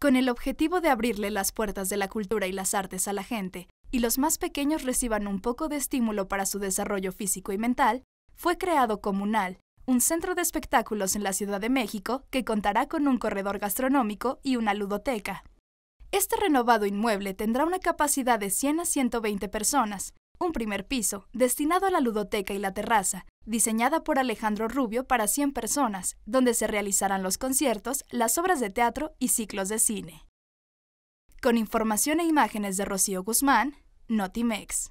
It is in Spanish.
con el objetivo de abrirle las puertas de la cultura y las artes a la gente, y los más pequeños reciban un poco de estímulo para su desarrollo físico y mental, fue creado Comunal, un centro de espectáculos en la Ciudad de México que contará con un corredor gastronómico y una ludoteca. Este renovado inmueble tendrá una capacidad de 100 a 120 personas, un primer piso, destinado a la ludoteca y la terraza, diseñada por Alejandro Rubio para 100 personas, donde se realizarán los conciertos, las obras de teatro y ciclos de cine. Con información e imágenes de Rocío Guzmán, Notimex.